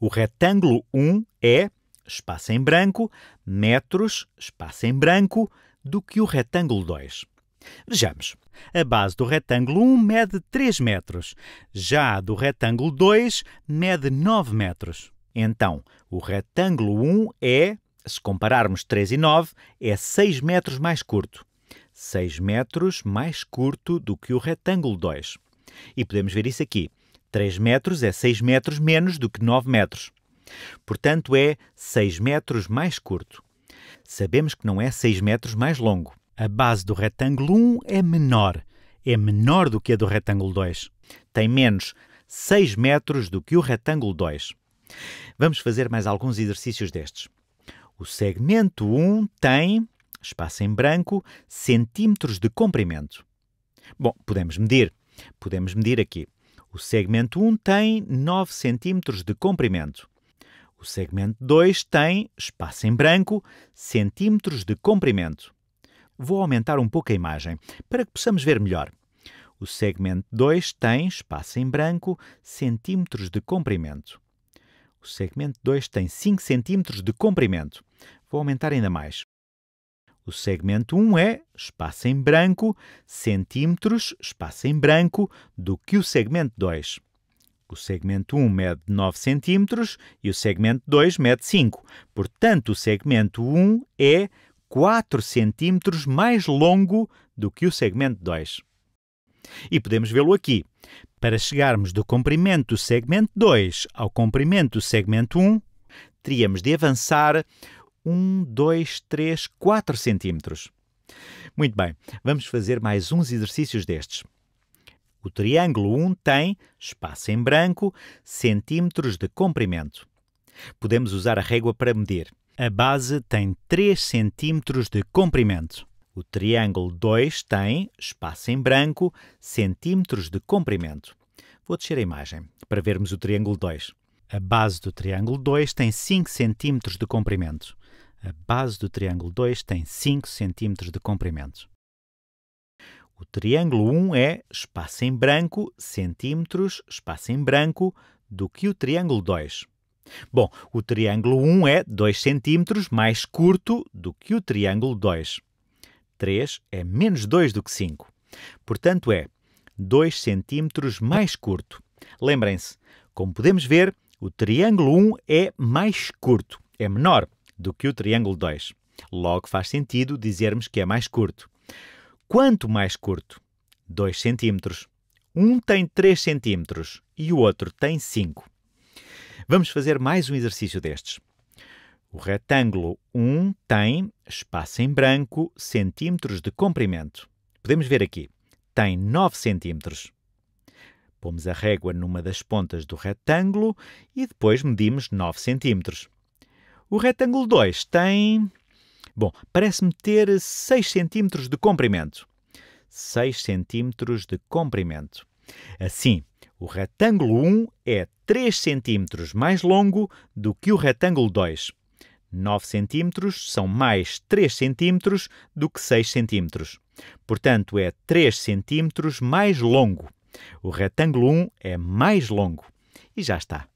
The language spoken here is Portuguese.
O retângulo 1 é, espaço em branco, metros, espaço em branco, do que o retângulo 2. Vejamos. A base do retângulo 1 mede 3 metros, já a do retângulo 2 mede 9 metros. Então, o retângulo 1 é, se compararmos 3 e 9, é 6 metros mais curto. 6 metros mais curto do que o retângulo 2. E podemos ver isso aqui. 3 metros é 6 metros menos do que 9 metros. Portanto, é 6 metros mais curto. Sabemos que não é 6 metros mais longo. A base do retângulo 1 é menor. É menor do que a do retângulo 2. Tem menos 6 metros do que o retângulo 2. Vamos fazer mais alguns exercícios destes. O segmento 1 tem, espaço em branco, centímetros de comprimento. Bom, podemos medir. Podemos medir aqui. O segmento 1 tem 9 cm de comprimento. O segmento 2 tem, espaço em branco, centímetros de comprimento. Vou aumentar um pouco a imagem para que possamos ver melhor. O segmento 2 tem, espaço em branco, centímetros de comprimento. O segmento 2 tem 5 centímetros de comprimento. Vou aumentar ainda mais. O segmento 1 é, espaço em branco, centímetros, espaço em branco, do que o segmento 2. O segmento 1 mede 9 centímetros e o segmento 2 mede 5. Portanto, o segmento 1 é 4 centímetros mais longo do que o segmento 2. E podemos vê-lo aqui. Para chegarmos do comprimento do segmento 2 ao comprimento do segmento 1, teríamos de avançar 1, 2, 3, 4 centímetros. Muito bem, vamos fazer mais uns exercícios destes. O triângulo 1 tem, espaço em branco, centímetros de comprimento. Podemos usar a régua para medir. A base tem 3 centímetros de comprimento. O triângulo 2 tem, espaço em branco, centímetros de comprimento. Vou descer a imagem para vermos o triângulo 2. A base do triângulo 2 tem 5 centímetros de comprimento. A base do triângulo 2 tem 5 cm de comprimento. O triângulo 1 é espaço em branco, centímetros, espaço em branco, do que o triângulo 2. Bom, o triângulo 1 é 2 centímetros mais curto do que o triângulo 2. 3 é menos 2 do que 5. Portanto, é 2 centímetros mais curto. Lembrem-se, como podemos ver, o triângulo 1 é mais curto, é menor do que o triângulo 2. Logo faz sentido dizermos que é mais curto. Quanto mais curto? 2 cm. Um tem 3 cm e o outro tem 5. Vamos fazer mais um exercício destes. O retângulo 1 tem, espaço em branco, centímetros de comprimento. Podemos ver aqui, tem 9 centímetros. Pomos a régua numa das pontas do retângulo e depois medimos 9 centímetros. O retângulo 2 tem. Bom, parece-me ter 6 cm de comprimento. 6 cm de comprimento. Assim, o retângulo 1 é 3 cm mais longo do que o retângulo 2. 9 cm são mais 3 cm do que 6 cm. Portanto, é 3 cm mais longo. O retângulo 1 é mais longo. E já está.